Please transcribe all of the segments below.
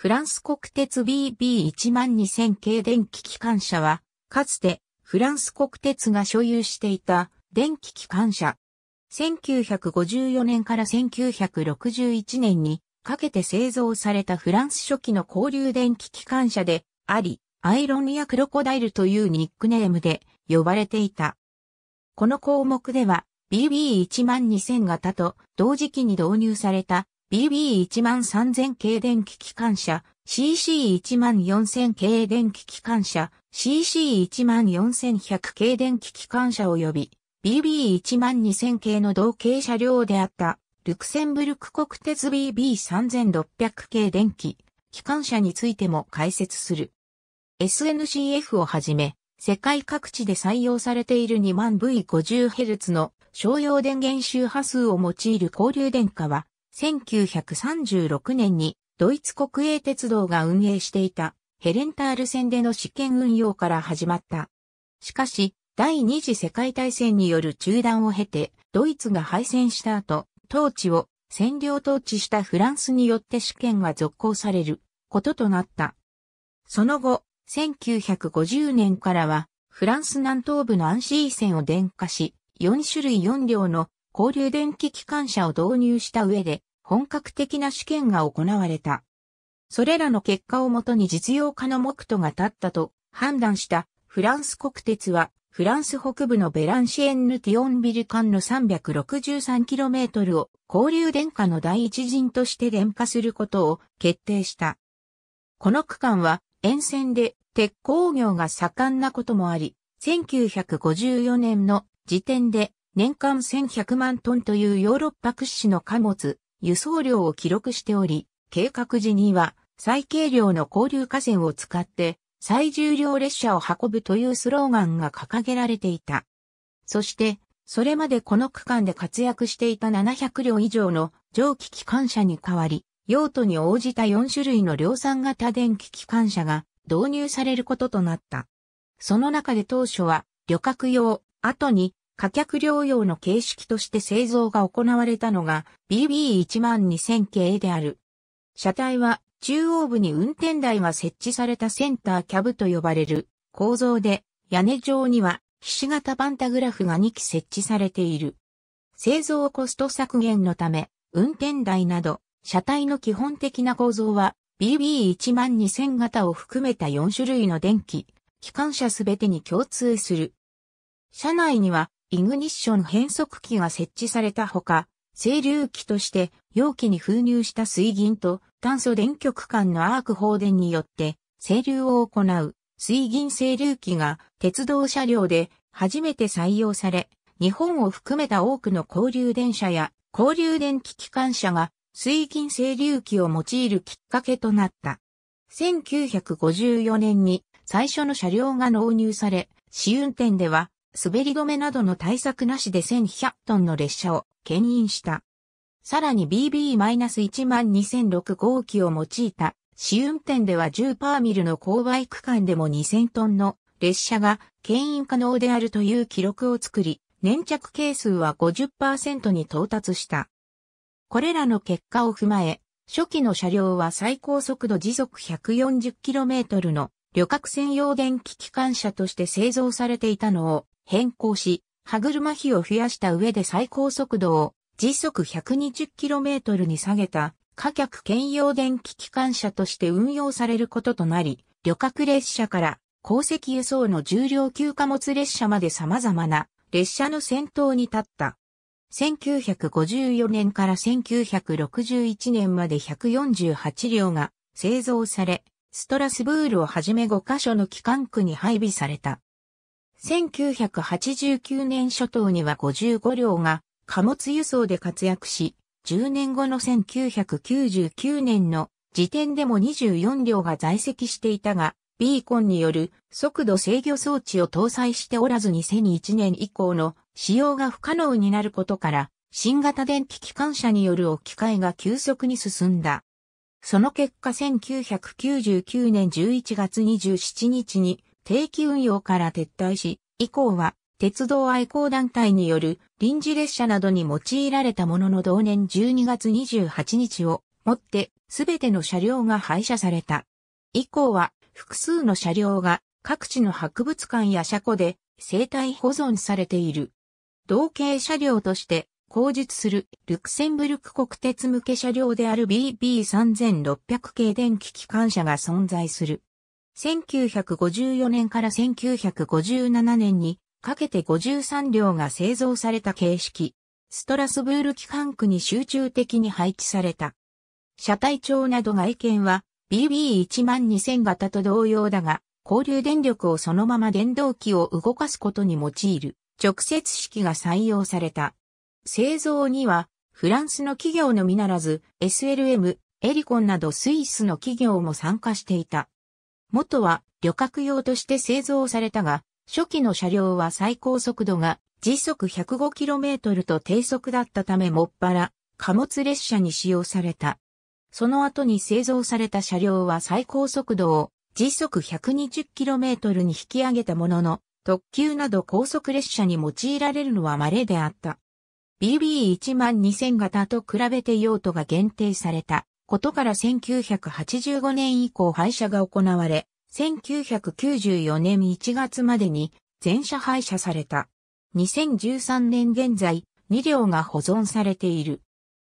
フランス国鉄 BB12000 系電気機関車は、かつてフランス国鉄が所有していた電気機関車。1954年から1961年にかけて製造されたフランス初期の交流電気機関車であり、アイロンやクロコダイルというニックネームで呼ばれていた。この項目では BB12000 型と同時期に導入された BB13000 系電気機関車、CC14000 系電気機関車、CC14100 系電気機関車及び BB12000 系の同系車両であったルクセンブルク国鉄 BB3600 系電気機関車についても解説する。SNCF をはじめ、世界各地で採用されている2万 V50Hz の商用電源周波数を用いる交流電化は、1936年にドイツ国営鉄道が運営していたヘレンタール線での試験運用から始まった。しかし、第二次世界大戦による中断を経て、ドイツが敗戦した後、統治を占領統治したフランスによって試験が続行されることとなった。その後、1950年からは、フランス南東部のアンシー線を電化し、4種類4両の交流電気機関車を導入した上で、本格的な試験が行われた。それらの結果をもとに実用化の目途が立ったと判断したフランス国鉄はフランス北部のベランシエンヌ・ティオンビル間の 363km を交流電化の第一陣として電化することを決定した。この区間は沿線で鉄鋼業が盛んなこともあり、1954年の時点で年間1100万トンというヨーロッパ屈指の貨物、輸送量を記録しており、計画時には最軽量の交流河川を使って最重量列車を運ぶというスローガンが掲げられていた。そして、それまでこの区間で活躍していた700両以上の蒸気機関車に代わり、用途に応じた4種類の量産型電気機関車が導入されることとなった。その中で当初は旅客用、後に火客療養の形式として製造が行われたのが BB12000 系である。車体は中央部に運転台が設置されたセンターキャブと呼ばれる構造で屋根上にはひし形パンタグラフが2機設置されている。製造コスト削減のため運転台など車体の基本的な構造は BB12000 型を含めた4種類の電気、機関車すべてに共通する。車内にはイグニッション変速機が設置されたほか、整流機として容器に封入した水銀と炭素電極間のアーク放電によって整流を行う水銀整流機が鉄道車両で初めて採用され、日本を含めた多くの交流電車や交流電気機関車が水銀整流機を用いるきっかけとなった。1954年に最初の車両が納入され、試運転では滑り止めなどの対策なしで1100トンの列車を牽引した。さらに BB-12006 号機を用いた試運転では10パーミルの勾配区間でも2000トンの列車が牽引可能であるという記録を作り、粘着係数は50%に到達した。これらの結果を踏まえ、初期の車両は最高速度時速 140km の旅客専用電気機関車として製造されていたのを変更し、歯車比を増やした上で最高速度を時速 120km に下げた貨客兼用電気機関車として運用されることとなり、旅客列車から鉱石輸送の重量級貨物列車まで様々な列車の先頭に立った。1954年から1961年まで148両が製造され、ストラスブールをはじめ5カ所の機関区に配備された。1989年初頭には55両が貨物輸送で活躍し、10年後の1999年の時点でも24両が在籍していたが、ビーコンによる速度制御装置を搭載しておらず2001年以降の使用が不可能になることから、新型電気機関車による置き換えが急速に進んだ。その結果1999年11月27日に定期運用から撤退し、以降は鉄道愛好団体による臨時列車などに用いられたものの同年12月28日をもって全ての車両が廃車された。以降は複数の車両が各地の博物館や車庫で生態保存されている。同型車両として後述するルクセンブルク国鉄向け車両である BB3600 系電気機関車が存在する。1954年から1957年にかけて53両が製造された形式。ストラスブール機関区に集中的に配置された。車体長など外見は BB12000 型と同様だが、交流電力をそのまま電動機を動かすことに用いる直接式が採用された。製造には、フランスの企業のみならず、SLM、エリコンなどスイスの企業も参加していた。元は旅客用として製造されたが、初期の車両は最高速度が時速 105km と低速だったためもっぱら貨物列車に使用された。その後に製造された車両は最高速度を時速 120km に引き上げたものの、特急など高速列車に用いられるのは稀であった。BB12000 型と比べて用途が限定されたことから1985年以降廃車が行われ、1994年1月までに全車廃車された。2013年現在、2両が保存されている。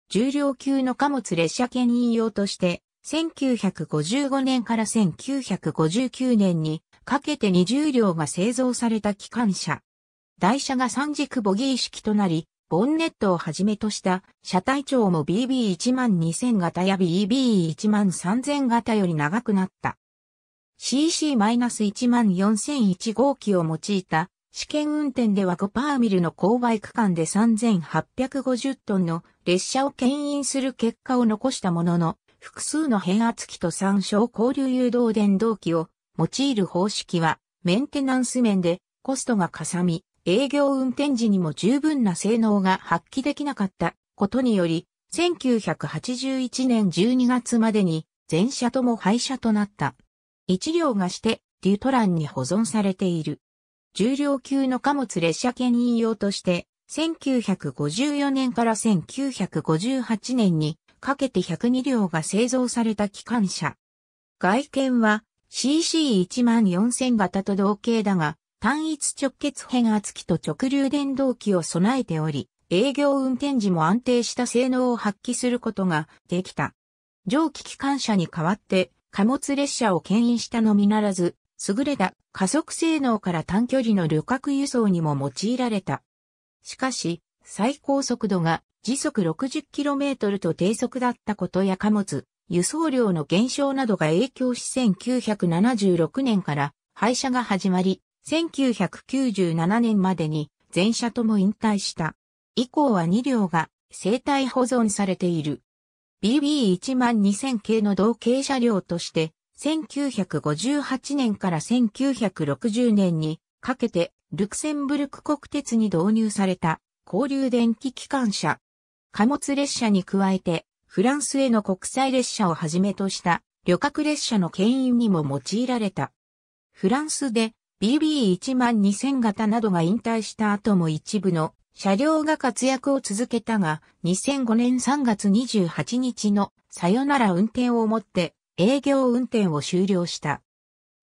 重量級の貨物列車券。引用として、1955年から1959年にかけて20両が製造された機関車。台車が三軸ボギー式となり、ボンネットをはじめとした車体長も BB12000 型や BB13000 型より長くなった。CC-14001 号機を用いた試験運転では5パーミルの勾配区間で3850トンの列車を牽引する結果を残したものの、複数の変圧器と参照交流誘導電動機を用いる方式はメンテナンス面でコストがかさみ、営業運転時にも十分な性能が発揮できなかったことにより、1981年12月までに全車とも廃車となった。一両がしてデュトランに保存されている。重量級の貨物列車兼引用として、1954年から1958年にかけて102両が製造された機関車。外見は CC14000 型と同型だが、単一直結変圧機と直流電動機を備えており、営業運転時も安定した性能を発揮することができた。蒸気機関車に代わって貨物列車を牽引したのみならず、優れた加速性能から短距離の旅客輸送にも用いられた。しかし、最高速度が時速 60km と低速だったことや貨物、輸送量の減少などが影響し1976年から廃車が始まり、1997年までに全車とも引退した。以降は2両が生体保存されている。BB12000 系の同型車両として、1958年から1960年にかけてルクセンブルク国鉄に導入された交流電気機関車。貨物列車に加えてフランスへの国際列車をはじめとした旅客列車の牽引にも用いられた。フランスで BB12000 型などが引退した後も一部の車両が活躍を続けたが、2005年3月28日のさよなら運転をもって営業運転を終了した。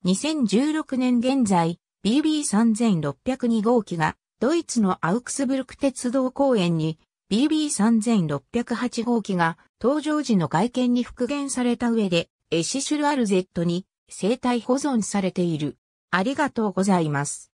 2016年現在、BB3602 号機がドイツのアウクスブルク鉄道公園に BB3608 号機が登場時の外見に復元された上でエシシュルアルゼットに生体保存されている。ありがとうございます。